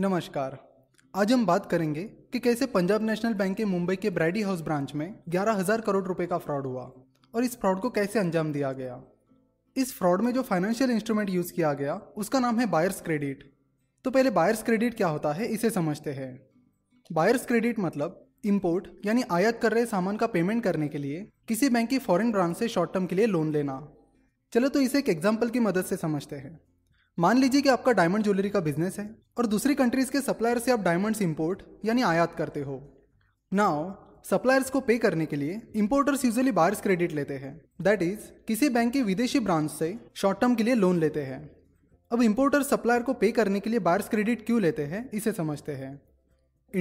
नमस्कार आज हम बात करेंगे कि कैसे पंजाब नेशनल बैंक के मुंबई के ब्राइडी हाउस ब्रांच में ग्यारह हजार करोड़ रुपए का फ्रॉड हुआ और इस फ्रॉड को कैसे अंजाम दिया गया इस फ्रॉड में जो फाइनेंशियल इंस्ट्रूमेंट यूज़ किया गया उसका नाम है बायर्स क्रेडिट तो पहले बायर्स क्रेडिट क्या होता है इसे समझते हैं बायर्स क्रेडिट मतलब इम्पोर्ट यानी आयात कर रहे सामान का पेमेंट करने के लिए किसी बैंक की फॉरेन ब्रांच से शॉर्ट टर्म के लिए लोन लेना चलो तो इसे एक एग्जाम्पल की मदद से समझते हैं मान लीजिए कि आपका डायमंड ज्वेलरी का बिजनेस है और दूसरी कंट्रीज के सप्लायर से आप डायमंड्स इंपोर्ट यानी आयात करते हो नाउ सप्लायर्स को पे करने के लिए इंपोर्टर्स यूजुअली बायर्स क्रेडिट लेते हैं दैट इज किसी बैंक के विदेशी ब्रांच से शॉर्ट टर्म के लिए लोन लेते हैं अब इंपोर्टर सप्लायर को पे करने के लिए बायर्स क्रेडिट क्यों लेते हैं इसे समझते हैं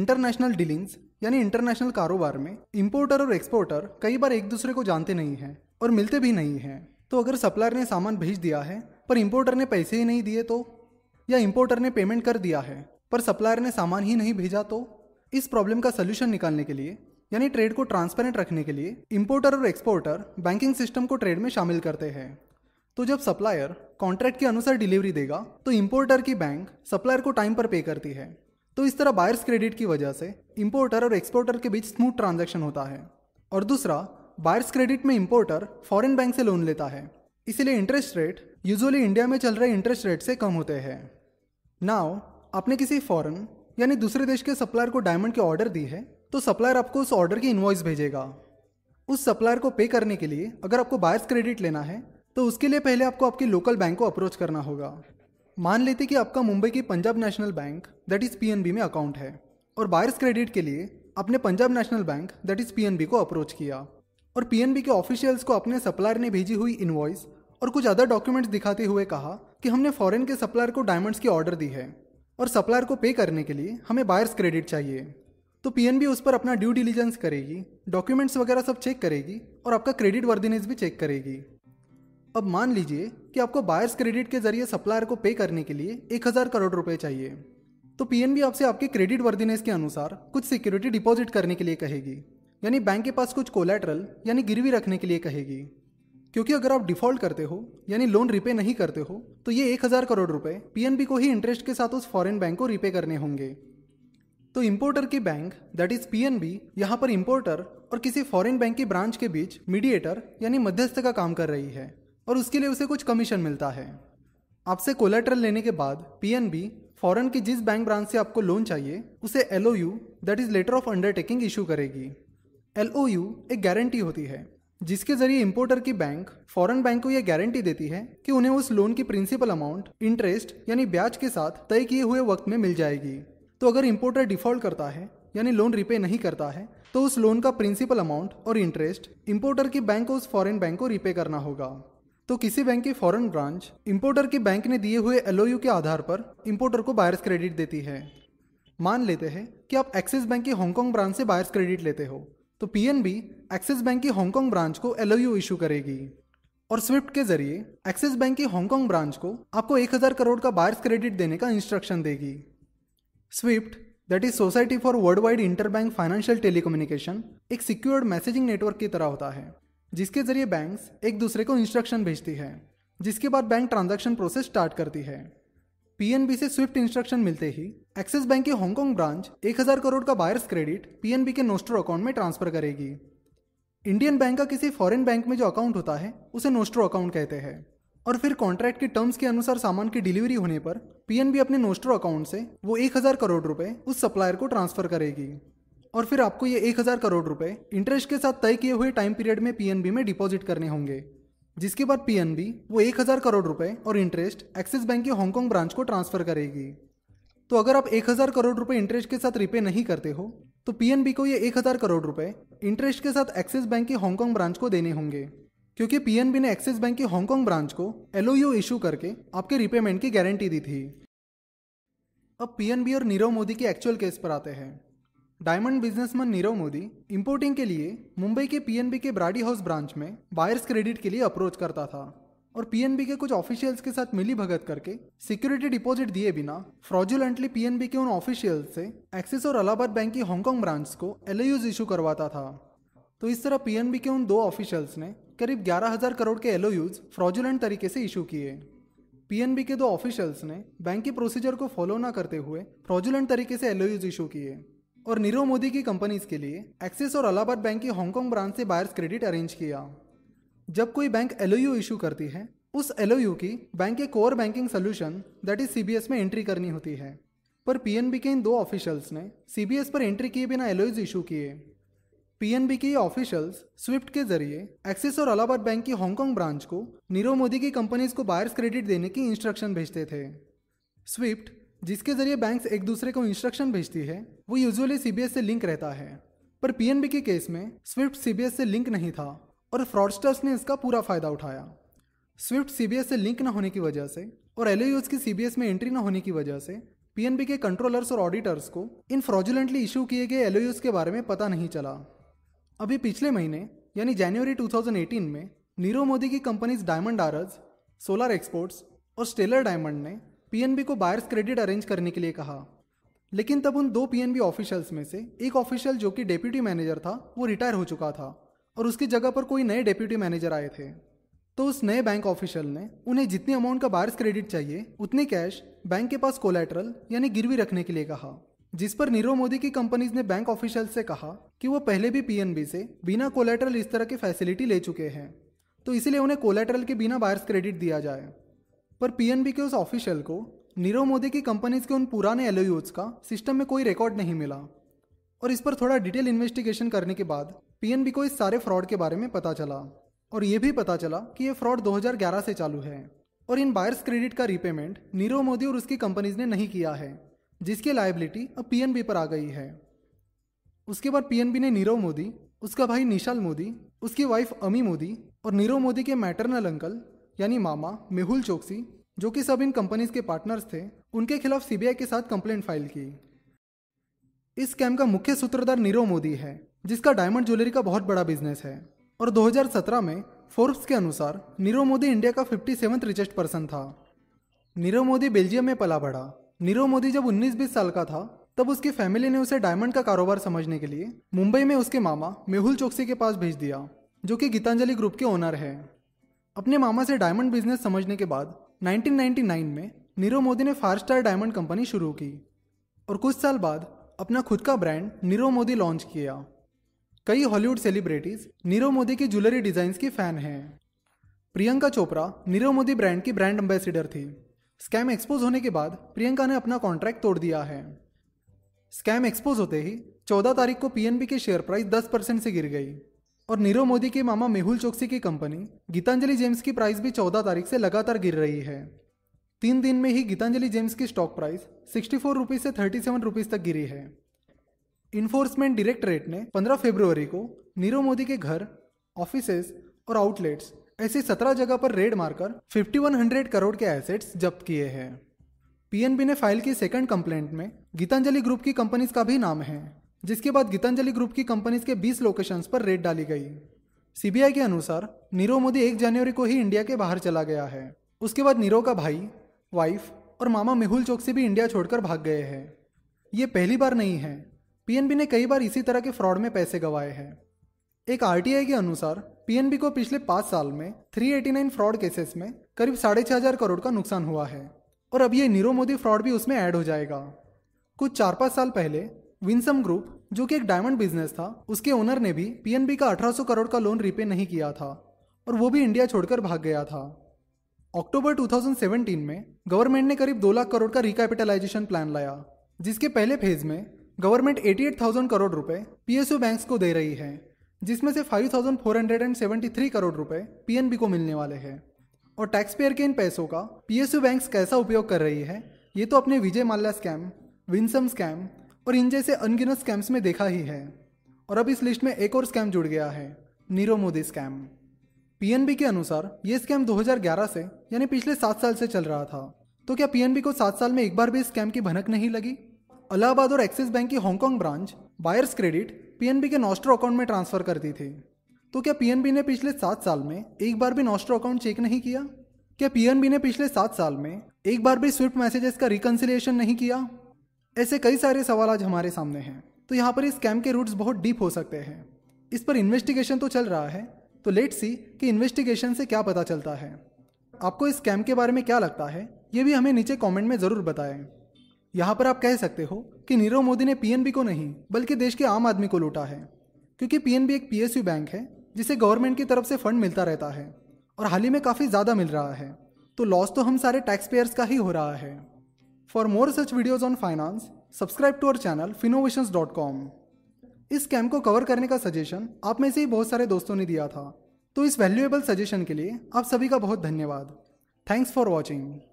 इंटरनेशनल डीलिंग्स यानी इंटरनेशनल कारोबार में इंपोर्टर और एक्सपोर्टर कई बार एक दूसरे को जानते नहीं हैं और मिलते भी नहीं हैं तो अगर सप्लायर ने सामान भेज दिया है पर इम्पोर्टर ने पैसे ही नहीं दिए तो या इम्पोर्टर ने पेमेंट कर दिया है पर सप्लायर ने सामान ही नहीं भेजा तो इस प्रॉब्लम का सोल्यूशन निकालने के लिए यानी ट्रेड को ट्रांसपेरेंट रखने के लिए इम्पोर्टर और एक्सपोर्टर बैंकिंग सिस्टम को ट्रेड में शामिल करते हैं तो जब सप्लायर कॉन्ट्रैक्ट के अनुसार डिलीवरी देगा तो इम्पोर्टर की बैंक सप्लायर को टाइम पर पे करती है तो इस तरह बायर्स क्रेडिट की वजह से इम्पोर्टर और एक्सपोर्टर के बीच स्मूथ ट्रांजेक्शन होता है और दूसरा बायर्स क्रेडिट में इम्पोर्टर फॉरेन बैंक से लोन लेता है इसीलिए इंटरेस्ट रेट यूजुअली इंडिया में चल रहे इंटरेस्ट रेट से कम होते हैं नाउ आपने किसी फॉरन यानी दूसरे देश के सप्लायर को डायमंड के ऑर्डर दी है तो सप्लायर आपको उस ऑर्डर की इन्वॉइस भेजेगा उस सप्लायर को पे करने के लिए अगर आपको बायर्स क्रेडिट लेना है तो उसके लिए पहले आपको आपकी लोकल बैंक को अप्रोच करना होगा मान लेते कि आपका मुंबई की Punjab National Bank that is P में अकाउंट है और बायर्स क्रेडिट के लिए आपने Punjab National Bank that is P को अप्रोच किया और पी के ऑफिशियल्स को अपने सप्लायर ने भेजी हुई इन्वॉइस और कुछ अदर डॉक्यूमेंट्स दिखाते हुए कहा कि हमने फॉरेन के सप्लायर को डायमंड्स की ऑर्डर दी है और सप्लायर को पे करने के लिए हमें बायर्स क्रेडिट चाहिए तो पीएनबी उस पर अपना ड्यू डिलीजेंस करेगी डॉक्यूमेंट्स वगैरह सब चेक करेगी और आपका क्रेडिट वर्दीनेस भी चेक करेगी अब मान लीजिए कि आपको बायर्स क्रेडिट के जरिए सप्लायर को पे करने के लिए एक हज़ार करोड़ रुपए चाहिए तो पीएनबी आपसे आपके क्रेडिट वर्दीनेस के अनुसार कुछ सिक्योरिटी डिपॉजिट करने के लिए कहेगी यानी बैंक के पास कुछ कोलेट्रल यानी गिरवी रखने के लिए कहेगी क्योंकि अगर आप डिफॉल्ट करते हो यानी लोन रिपे नहीं करते हो तो ये एक हज़ार करोड़ रुपए पीएनबी को ही इंटरेस्ट के साथ उस फॉरेन बैंक को रिपे करने होंगे तो इम्पोर्टर की बैंक दैट इज पीएनबी यहाँ पर इम्पोर्टर और किसी फॉरेन बैंक की ब्रांच के बीच मीडिएटर यानी मध्यस्थ का काम कर रही है और उसके लिए उसे कुछ कमीशन मिलता है आपसे कोलेट्रल लेने के बाद पीएनबी फॉरेन की जिस बैंक ब्रांच से आपको लोन चाहिए उसे L O U that is letter of undertaking issue करेगी एल ओ यू एक गारंटी होती है जिसके जरिए इम्पोर्टर की बैंक फॉरेन बैंक को यह गारंटी देती है कि उन्हें उस लोन की प्रिंसिपल अमाउंट इंटरेस्ट यानी ब्याज के साथ तय किए हुए वक्त में मिल जाएगी तो अगर इम्पोर्टर डिफॉल्ट करता है यानी लोन रिपे नहीं करता है तो उस लोन का प्रिंसिपल अमाउंट और इंटरेस्ट इम्पोर्टर की बैंक को उस फॉरेन बैंक को रिपे करना होगा तो किसी बैंक की फॉरेन ब्रांच इम्पोर्टर की बैंक ने दिए हुए एल के आधार पर इम्पोर्टर को बायर्स क्रेडिट देती है मान लेते हैं कि आप एक्सिस बैंक की हांगकॉन्ग ब्रांच से बायर्स क्रेडिट लेते हो तो पीएनबी एक्सिस बैंक की हांगकांग ब्रांच को एल इशू करेगी और स्विफ्ट के जरिए एक्सिस बैंक की हांगकांग ब्रांच को आपको हजार करोड़ का बायर्स क्रेडिट देने का इंस्ट्रक्शन देगी SWIFT that is society for world wide inter bank financial telecommunication एक सिक्योर्ड मैसेजिंग नेटवर्क की तरह होता है जिसके जरिए बैंक्स एक दूसरे को इंस्ट्रक्शन भेजती है जिसके बाद बैंक ट्रांजैक्शन प्रोसेस स्टार्ट करती है पीएनबी से स्विफ्ट इंस्ट्रक्शन मिलते ही एक्सिस बैंक की हांगकांग ब्रांच 1000 करोड़ का बायर्स क्रेडिट पीएनबी के नोस्टर अकाउंट में ट्रांसफर करेगी इंडियन बैंक का किसी फॉरेन बैंक में जो अकाउंट होता है उसे नोस्ट्रो अकाउंट कहते हैं और फिर कॉन्ट्रैक्ट के टर्म्स के अनुसार सामान की डिलीवरी होने पर पीएनबी अपने नोस्ट्रो अकाउंट से वो एक हज़ार करोड़ रुपए उस सप्लायर को ट्रांसफर करेगी और फिर आपको ये एक हज़ार करोड़ रुपए इंटरेस्ट के साथ तय किए हुए टाइम पीरियड में पीएनबी में डिपॉजिट करने होंगे जिसके बाद पीएनबी वो एक हज़ार करोड़ रुपए और इंटरेस्ट एक्सिस बैंक के हांगकॉन्ग ब्रांच को ट्रांसफर करेगी तो अगर आप एक हज़ार करोड़ रुपए इंटरेस्ट के साथ रिपे नहीं करते हो तो पीएनबी को ये एक हज़ार करोड़ रुपए इंटरेस्ट के साथ एक्सिस बैंक की हांगकॉन्ग ब्रांच को देने होंगे क्योंकि पीएनबी ने एक्सिस बैंक की हांगकॉन्ग ब्रांच को एलओयू इशू करके आपके रिपेमेंट की गारंटी दी थी अब पीएनबी और नीरव मोदी के एक्चुअल केस पर आते हैं diamond businessman Nirav Modi importing के लिए मुंबई के पीएनबी के ब्राडी हाउस ब्रांच में बायर्स क्रेडिट के लिए अप्रोच करता था और पीएनबी के कुछ ऑफिशियल्स के साथ मिली भगत करके सिक्योरिटी डिपॉजिट दिए बिना फ्रॉजुलेंटली पीएनबी के उन ऑफिशियल्स से एक्सिस और अलाहाबाद बैंक की हांगकांग ब्रांच को एल इशू करवाता था तो इस तरह पीएनबी के उन दो ऑफिशियल्स ने करीब ग्यारह हजार करोड़ के एल फ्रॉजुलेंट तरीके से इशू किए पीएनबी के दो ऑफिशियल्स ने बैंक की प्रोसीजर को फॉलो ना करते हुए फ्रॉजुलेंट तरीके से एल इशू किए और नीरव मोदी की कंपनीज के लिए एक्सिस और अलाहाबाद बैंक की हांगकांग ब्रांच से बायर्स क्रेडिट अरेंज किया जब कोई बैंक एल इशू करती है उस एल की बैंक के core banking solution that is C में एंट्री करनी होती है पर पी के इन दो ऑफिशियल्स ने सी पर एंट्री किए बिना एलोइज इशू किए पी के ऑफिशियल्स स्विफ्ट के जरिए एक्सिस और अलाहाबाद बैंक की हांगकांग ब्रांच को नीरव मोदी की कंपनीज को बायर्स क्रेडिट देने की इंस्ट्रक्शन भेजते थे स्विफ्ट जिसके जरिए बैंक्स एक दूसरे को इंस्ट्रक्शन भेजती है वो यूजुअली सीबीएस से लिंक रहता है पर पीएनबी के केस में स्विफ्ट सीबीएस से लिंक नहीं था और फ्रॉडस्टर्स ने इसका पूरा फ़ायदा उठाया स्विफ्ट सीबीएस से लिंक न होने की वजह से और एल की सीबीएस में एंट्री न होने की वजह से पी के कंट्रोलर्स और ऑडिटर्स को इन फ्रॉजुलेंटली इशू किए गए एल के बारे में पता नहीं चला अभी पिछले महीने यानी जनवरी 2018 में नीरव मोदी की companies diamond R us solar exports और स्टेलर डायमंड ने पीएनबी को बायर्स क्रेडिट अरेंज करने के लिए कहा लेकिन तब उन दो पीएनबी ऑफिशियल्स में से एक ऑफिशियल जो कि डेप्यूटी मैनेजर था वो रिटायर हो चुका था और उसकी जगह पर कोई नए डेप्यूटी मैनेजर आए थे तो उस नए बैंक ऑफिशियल ने उन्हें जितनी अमाउंट का बारिश क्रेडिट चाहिए उतनी कैश बैंक के पास कोलेट्रल यानी गिरवी रखने के लिए कहा जिस पर नीरव मोदी की कंपनीज ने बैंक ऑफिशियल से कहा कि वो पहले भी पीएनबी से बिना कोलेट्रल इस तरह की फैसिलिटी ले चुके हैं तो इसीलिए उन्हें कोलेट्रल के बिना बायर्स क्रेडिट दिया जाए पर पीएनबी के उस ऑफिशियल को नीरव मोदी की कंपनीज के उन पुराने एलोयूज का सिस्टम में कोई रिकॉर्ड नहीं मिला और इस पर थोड़ा डिटेल इन्वेस्टिगेशन करने के बाद पीएनबी को इस सारे फ्रॉड के बारे में पता चला और ये भी पता चला कि ये फ्रॉड 2011 से चालू है और इन बायर्स क्रेडिट का रिपेमेंट नीरव मोदी और उसकी कंपनीज ने नहीं किया है जिसकी लाइबिलिटी अब पीएनबी पर आ गई है उसके बाद पीएनबी ने नीरव मोदी उसका भाई निशाल मोदी उसकी वाइफ अमी मोदी और नीरव मोदी के मैटरनल अंकल यानी मामा मेहुल चौकसी जो कि सब इन कंपनीज के पार्टनर्स थे उनके खिलाफ सीबीआई के साथ कंप्लेंट फाइल की इस स्कैम का मुख्य सूत्रधार नीरव मोदी है जिसका डायमंड ज्वेलरी का बहुत बड़ा बिजनेस है और 2017 में फोर्ब्स के अनुसार नीरव मोदी इंडिया का फिफ्टी सेवन्थ रिचेस्ट पर्सन था नीरव मोदी बेल्जियम में पला बढ़ा नीरव मोदी जब उन्नीस बीस साल का था तब उसकी फैमिली ने उसे डायमंड का कारोबार समझने के लिए मुंबई में उसके मामा मेहुल चौकसी के पास भेज दिया जो कि गीतांजलि ग्रुप के ओनर है अपने मामा से डायमंड बिजनेस समझने के बाद 1999 में नीरव मोदी ने फाइव स्टार डायमंड कंपनी शुरू की और कुछ साल बाद अपना खुद का ब्रांड नीरव मोदी लॉन्च किया कई हॉलीवुड सेलिब्रिटीज नीरव मोदी की ज्वेलरी डिजाइन की फैन हैं प्रियंका चोपड़ा नीरव मोदी ब्रांड की ब्रांड एम्बेसिडर थी स्कैम एक्सपोज होने के बाद प्रियंका ने अपना कॉन्ट्रैक्ट तोड़ दिया है स्कैम एक्सपोज होते ही 14 तारीख को पीएनबी के शेयर प्राइस 10 परसेंट से गिर गई और नीरव मोदी के मामा मेहुल चौकसी की कंपनी गीतांजलि जेम्स की प्राइस भी 14 तारीख से लगातार गिर रही है तीन दिन में ही गीतांजलि जेम्स की stock price sixty four rupees से थर्टी सेवन रुपीज़ तक गिरी है इन्फोर्समेंट डायरेक्टरेट ने 15 फरवरी को नीरव मोदी के घर ऑफिस और आउटलेट्स ऐसी 17 जगह पर रेड मारकर 5100 करोड़ के एसेट्स जब्त किए हैं पीएनबी ने फाइल की सेकंड कंप्लेंट में गीतांजलि ग्रुप की कंपनीज का भी नाम है जिसके बाद गीतांजलि ग्रुप की कंपनीज के 20 लोकेशंस पर रेड डाली गई सीबीआई के अनुसार नीरव मोदी एक जनवरी को ही इंडिया के बाहर चला गया है उसके बाद नीरव का भाई वाइफ और मामा मेहुल चौकसी भी इंडिया छोड़कर भाग गए हैं ये पहली बार नहीं है पीएनबी ने कई बार इसी तरह के फ्रॉड में पैसे गवाए हैं एक आरटीआई के अनुसार पीएनबी को पिछले पाँच साल में 389 फ्रॉड केसेस में करीब साढ़े छः हज़ार करोड़ का नुकसान हुआ है और अब ये नीरव मोदी फ्रॉड भी उसमें ऐड हो जाएगा कुछ चार पाँच साल पहले विंसम ग्रुप जो कि एक डायमंड बिजनेस था उसके ओनर ने भी पीएनबी का 1800 करोड़ का लोन रिपे नहीं किया था और वो भी इंडिया छोड़कर भाग गया था अक्टूबर 2017 में गवर्नमेंट ने करीब 2 लाख करोड़ का रिकैपिटलाइजेशन प्लान लाया जिसके पहले फेज में गवर्नमेंट 88,000 करोड़ रुपए पीएसयू बैंक्स को दे रही है जिसमें से 5,473 करोड़ रुपए पीएनबी को मिलने वाले हैं और टैक्स पेयर के इन पैसों का पीएसयू बैंक्स कैसा उपयोग कर रही है ये तो अपने Vijay Mallya scam Winsome scam और इन जैसे अनगिनत स्कैम्स में देखा ही है और अब इस लिस्ट में एक और स्कैम जुड़ गया है नीरव मोदी स्कैम पीएनबी के अनुसार ये स्कैम 2011 से यानी पिछले सात साल से चल रहा था तो क्या पीएनबी को सात साल में एक बार भी इस स्कैम की भनक नहीं लगी अलाहाबाद और एक्सिस बैंक की Hong Kong branch buyers credit PNB के नॉस्ट्रो अकाउंट में ट्रांसफर करती थी तो क्या पीएनबी ने पिछले सात साल में एक बार भी नॉस्ट्रो अकाउंट चेक नहीं किया क्या पीएनबी ने पिछले सात साल में एक बार भी स्विफ्ट मैसेजेस का रिकन्सिलेशन नहीं किया ऐसे कई सारे सवाल आज हमारे सामने हैं तो यहाँ पर इस स्कैम के रूट्स बहुत डीप हो सकते हैं इस पर इन्वेस्टिगेशन तो चल रहा है तो लेट सी कि इन्वेस्टिगेशन से क्या पता चलता है आपको इस स्कैम के बारे में क्या लगता है ये भी हमें नीचे कमेंट में ज़रूर बताएं यहाँ पर आप कह सकते हो कि नीरव मोदी ने पीएनबी को नहीं बल्कि देश के आम आदमी को लूटा है क्योंकि पीएनबी एक पीएसयू बैंक है जिसे गवर्नमेंट की तरफ से फंड मिलता रहता है और हाल ही में काफ़ी ज़्यादा मिल रहा है तो लॉस तो हम सारे टैक्स पेयर्स का ही हो रहा है for more such videos on finance subscribe to our channel Finnovation dot com इस स्कैम को कवर करने का सजेशन आप में से ही बहुत सारे दोस्तों ने दिया था तो इस वैल्यूएबल सजेशन के लिए आप सभी का बहुत धन्यवाद थैंक्स फॉर वॉचिंग